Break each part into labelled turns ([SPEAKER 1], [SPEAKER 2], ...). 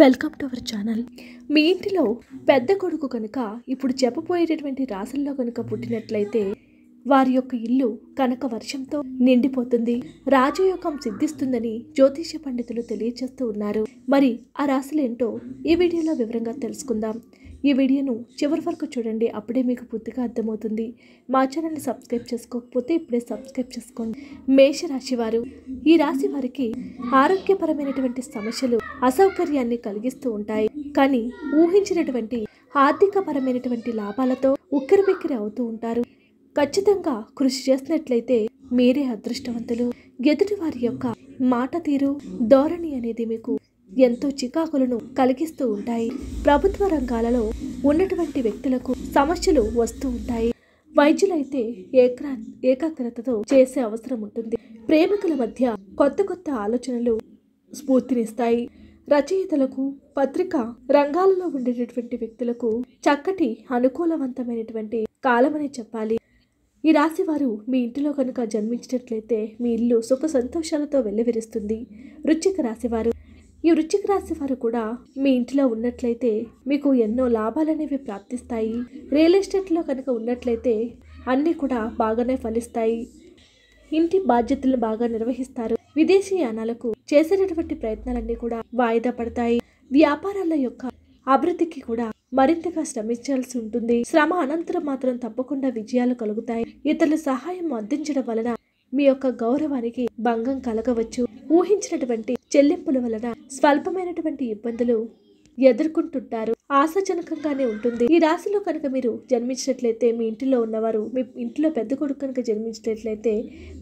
[SPEAKER 1] welcome to our channel మీ ఇంటిలో పెద్ద కొడుకు కనుక ఇప్పుడు చెప్పబోయేటటువంటి రాసుల్లో కనుక పుట్టినట్లయితే వారి యొక్క ఇల్లు కనుక వర్షంతో నిండిపోతుంది రాజయోగం సిద్ధిస్తుందని జ్యోతిష పండితులు తెలియజేస్తూ ఉన్నారు మరి ఆ రాసులేంటో ఈ వీడియోలో వివరంగా తెలుసుకుందాం ఈ వీడియోను చివరి వరకు చూడండి అప్పుడే మీకు పూర్తిగా అర్థమవుతుంది మా ఛానల్ని సబ్స్క్రైబ్ చేసుకోకపోతే ఇప్పుడే సబ్స్క్రైబ్ చేసుకోండి మేషరాశి వారు ఈ రాశి వారికి ఆరోగ్యపరమైనటువంటి సమస్యలు అసౌకర్యాన్ని కలిగిస్తూ ఉంటాయి కానీ ఊహించినటువంటి ఆర్థికపరమైనటువంటి లాభాలతో ఉక్కిరిబిక్కిరి అవుతూ ఉంటారు ఖచ్చితంగా కృషి చేసినట్లయితే మీరే అదృష్టవంతులు ఎదుటి వారి యొక్క మాట తీరు ధోరణి అనేది మీకు ఎంతో చికాకులను కలిగిస్తూ ఉంటాయి ప్రభుత్వ రంగాలలో ఉన్నటువంటి వ్యక్తులకు సమస్యలు వస్తూ ఉంటాయి వైద్యులైతే ఏకరా ఏకాగ్రతతో చేసే అవసరం ఉంటుంది ప్రేమికుల మధ్య కొత్త కొత్త ఆలోచనలు స్ఫూర్తినిస్తాయి రచయితలకు పత్రిక రంగాలలో ఉండేటటువంటి వ్యక్తులకు చక్కటి అనుకూలవంతమైనటువంటి కాలమని చెప్పాలి ఈ రాశి వారు మీ ఇంటిలో కనుక జన్మించినట్లయితే మీ ఇల్లు సుఖ సంతోషాలతో వెల్లవిరుస్తుంది రుచిక రాశివారు ఈ వృచ్చిక రాశి వారు కూడా మీ ఇంటిలో ఉన్నట్లయితే మీకు ఎన్నో లాభాలనేవి ప్రాప్తిస్తాయి రియల్ ఎస్టేట్లో కనుక ఉన్నట్లయితే అన్నీ కూడా బాగానే ఫలిస్తాయి ఇంటి బాధ్యతలను బాగా నిర్వహిస్తారు విదేశీయానాలకు చేసేటటువంటి ప్రయత్నాలన్నీ కూడా వాయిదా పడతాయి వ్యాపారాల యొక్క అభివృద్ధికి కూడా మరింతగా శ్రమించాల్సి ఉంటుంది శ్రమ అనంతరం మాత్రం తప్పకుండా విజయాలు కలుగుతాయి ఇతరుల సహాయం అందించడం వలన మీ యొక్క గౌరవానికి భంగం కలగవచ్చు ఊహించినటువంటి చెల్లింపుల వలన స్వల్పమైనటువంటి ఇబ్బందులు ఎదుర్కొంటుంటారు ఆశాజనకంగానే ఉంటుంది ఈ రాశిలో కనుక మీరు జన్మించినట్లయితే మీ ఇంటిలో ఉన్నవారు మీ ఇంటిలో పెద్ద కొడుకు కనుక జన్మించినట్లయితే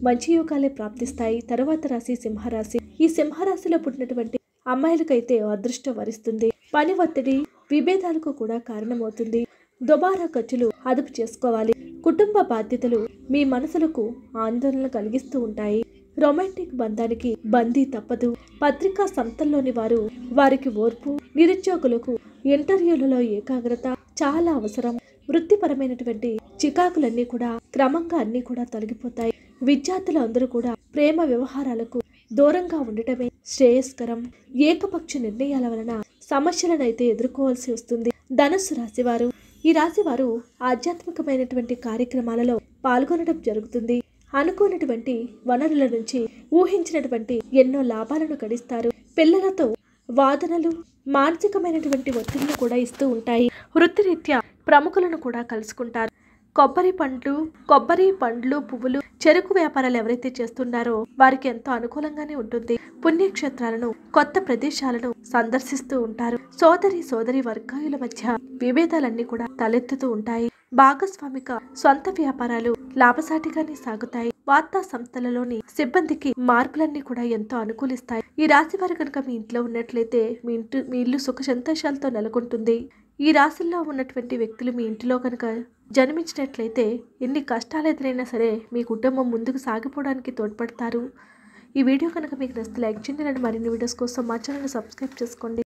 [SPEAKER 1] మంచి యోగాలే ప్రాప్తిస్తాయి తర్వాత రాశి సింహరాశి ఈ సింహరాశిలో పుట్టినటువంటి అమ్మాయిలకైతే అదృష్టం వరిస్తుంది పని ఒత్తిడి విభేదాలకు కూడా కారణమవుతుంది దుబారా ఖర్చులు అదుపు చేసుకోవాలి కుటుంబ బాధ్యతలు మీ మనసులకు ఆందోళన కలిగిస్తూ ఉంటాయి రొమాంటిక్ బంధానికి బందీ తప్పదు పత్రికా సంస్థల్లోని వారు వారికి ఓర్పు నిరుద్యోగులకు ఇంటర్వ్యూలలో ఏకాగ్రత చాలా అవసరం వృత్తిపరమైనటువంటి చికాకులన్నీ కూడా క్రమంగా అన్ని కూడా తొలగిపోతాయి విద్యార్థులు అందరూ కూడా ప్రేమ వ్యవహారాలకు దూరంగా ఉండటమే శ్రేయస్కరం ఏకపక్ష నిర్ణయాల వలన సమస్యలనైతే ఎదుర్కోవాల్సి వస్తుంది ధనస్సు రాశివారు ఈ రాశి వారు ఆధ్యాత్మికమైనటువంటి కార్యక్రమాలలో పాల్గొనడం జరుగుతుంది అనుకోనటువంటి వనరుల నుంచి ఊహించినటువంటి ఎన్నో లాభాలను గడిస్తారు పిల్లలతో వాదనలు మానసికమైనటువంటి ఒత్తిడిని కూడా ఇస్తూ ఉంటాయి వృత్తిరీత్యా ప్రముఖులను కూడా కలుసుకుంటారు కొబ్బరి పండ్లు కొబ్బరి పండ్లు పువ్వులు చెరుకు వ్యాపారాలు ఎవరైతే చేస్తున్నారో వారికి ఎంతో అనుకూలంగానే ఉంటుంది పుణ్యక్షేత్రాలను కొత్త ప్రదేశాలను సందర్శిస్తూ ఉంటారు సోదరి సోదరి వర్గాయుల మధ్య విభేదాలన్నీ కూడా తలెత్తుతూ ఉంటాయి భాగస్వామిక సొంత వ్యాపారాలు లాభసాటిగానే సాగుతాయి వార్తా సంస్థలలోని సిబ్బందికి మార్పులన్నీ కూడా ఎంతో అనుకూలిస్తాయి ఈ రాశి వారు కనుక మీ ఇంట్లో ఉన్నట్లయితే మీ ఇంటి మీ ఇల్లు సుఖ సంతోషాలతో నెలకొంటుంది ఈ రాశుల్లో ఉన్నటువంటి వ్యక్తులు మీ ఇంటిలో కనుక జన్మించినట్లయితే ఎన్ని కష్టాలు ఎదురైనా సరే మీ కుటుంబం ముందుకు సాగిపోవడానికి తోడ్పడతారు ఈ వీడియో కనుక మీకు నచ్చితే లైక్ చేయండి మరిన్ని వీడియోస్ కోసం మా ఛానల్ సబ్స్క్రైబ్ చేసుకోండి